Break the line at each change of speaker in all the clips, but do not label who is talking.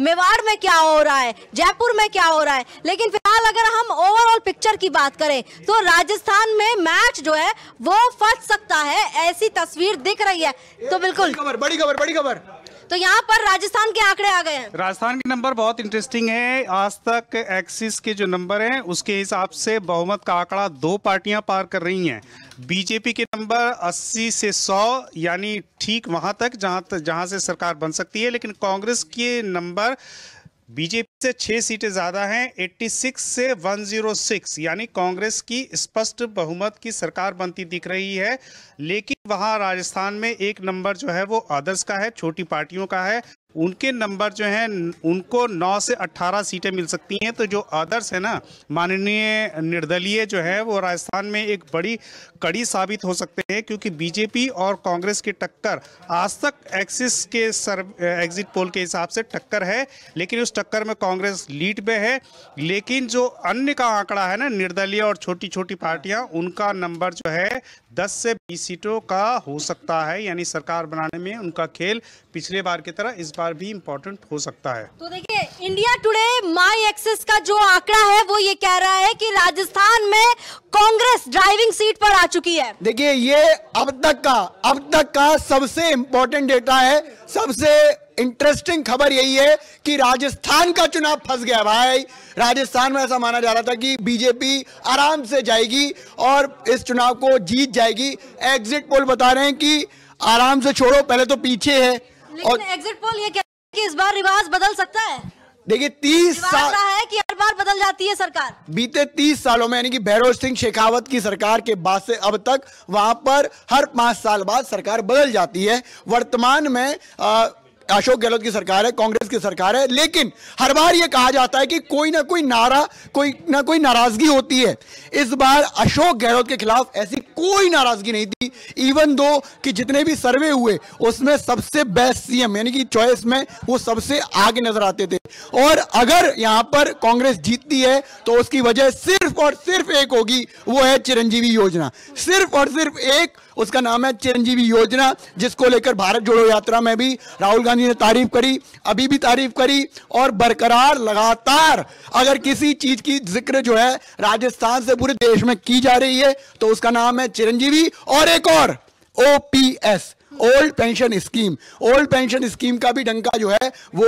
मेवाड़ में क्या हो रहा है जयपुर में क्या हो रहा है लेकिन फिलहाल अगर हम ओवरऑल पिक्चर की बात करें तो राजस्थान में मैच जो है वो फंस सकता है ऐसी तस्वीर दिख रही है तो बिल्कुल बड़ी खबर बड़ी खबर तो यहाँ पर राजस्थान के आंकड़े आ गए हैं
राजस्थान के नंबर बहुत इंटरेस्टिंग है आज तक एक्सिस के जो नंबर हैं उसके हिसाब से बहुमत का आंकड़ा दो पार्टियां पार कर रही हैं बीजेपी के नंबर 80 से 100 यानी ठीक वहां तक जहां जहां से सरकार बन सकती है लेकिन कांग्रेस के नंबर बीजेपी से छह सीटें ज़्यादा हैं 86 से 106 यानी कांग्रेस की स्पष्ट बहुमत की सरकार बनती दिख रही है लेकिन वहां राजस्थान में एक नंबर जो है वो आदर्श का है छोटी पार्टियों का है उनके नंबर जो हैं उनको 9 से 18 सीटें मिल सकती हैं तो जो अदर्स है ना माननीय निर्दलीय जो है वो राजस्थान में एक बड़ी कड़ी साबित हो सकते हैं क्योंकि बीजेपी और कांग्रेस की टक्कर आज तक एक्सिस के सर्व एग्जिट पोल के हिसाब से टक्कर है लेकिन उस टक्कर में कांग्रेस लीड पे है लेकिन जो अन्य का आंकड़ा है ना निर्दलीय और छोटी छोटी पार्टियाँ उनका नंबर जो है दस से बीस सीटों का हो सकता है यानी सरकार बनाने में उनका खेल पिछले बार की तरह इस सरकार भी इम्पोर्टेंट हो सकता है
तो देखिए इंडिया टुडे माय एक्सेस का जो आंकड़ा है वो ये कह रहा है कि राजस्थान
में कांग्रेस ड्राइविंग सीट पर आ चुकी है देखिए ये अब तक का अब तक का सबसे इम्पोर्टेंट डेटा है सबसे इंटरेस्टिंग खबर यही है कि राजस्थान का चुनाव फंस गया भाई राजस्थान में ऐसा माना जा रहा था कि बीजेपी आराम से जाएगी और इस चुनाव को जीत जाएगी एग्जिट पोल बता रहे हैं कि आराम से छोड़ो पहले तो पीछे है लेकिन
एग्जिट पोल ये कहता कि इस बार रिवाज बदल सकता है
देखिए तीस साल है
कि हर बार बदल जाती है सरकार
बीते तीस सालों में यानी कि भैरव सिंह शेखावत की सरकार के बाद से अब तक वहां पर हर पांच साल बाद सरकार बदल जाती है वर्तमान में आ, अशोक गहलोत की सरकार है कांग्रेस की सरकार है लेकिन हर बार यह कहा जाता है कि कोई ना कोई नारा कोई ना कोई नाराजगी होती है इस बार अशोक गहलोत के खिलाफ ऐसी कोई नाराजगी नहीं थी इवन दो कि जितने भी सर्वे हुए उसमें सबसे बेस्ट सीएम यानी कि चॉइस में वो सबसे आगे नजर आते थे और अगर यहां पर कांग्रेस जीतती है तो उसकी वजह सिर्फ और सिर्फ एक होगी वो है चिरंजीवी योजना सिर्फ और सिर्फ एक उसका नाम है चिरंजीवी योजना जिसको लेकर भारत जोड़ो यात्रा में भी राहुल गांधी ने तारीफ करी अभी भी तारीफ करी और बरकरार लगातार अगर किसी चीज की जिक्र जो है राजस्थान से पूरे देश में की जा रही है तो उसका नाम है चिरंजीवी और एक और OPS old pension scheme old pension scheme का भी डंका जो है वो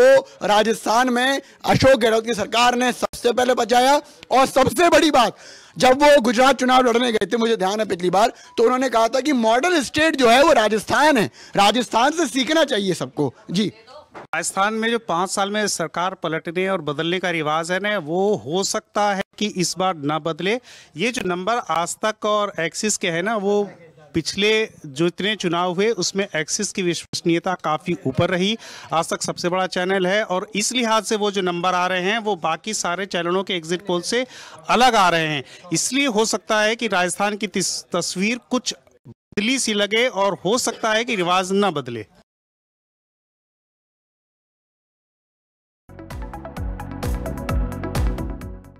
राजस्थान में अशोक गहलोत की सरकार ने सबसे पहले बचाया और सबसे बड़ी बात जब वो गुजरात चुनाव लड़ने गए थे मुझे ध्यान है पिछली बार तो उन्होंने कहा था कि मॉडल स्टेट जो है वो राजस्थान है राजस्थान से सीखना चाहिए सबको जी
राजस्थान में जो पाँच साल में सरकार पलटने और बदलने का रिवाज है ना वो हो सकता है कि इस बार ना बदले ये जो नंबर आज तक और एक्सिस के है ना वो पिछले जो इतने चुनाव हुए उसमें एक्सिस की विश्वसनीयता काफ़ी ऊपर रही आज तक सबसे बड़ा चैनल है और इस लिहाज से वो जो नंबर आ रहे हैं वो बाकी सारे चैनलों के एग्जिट पोल से अलग आ रहे हैं इसलिए हो सकता है कि राजस्थान की तस्वीर कुछ बदली सी लगे और हो सकता है कि रिवाज ना बदले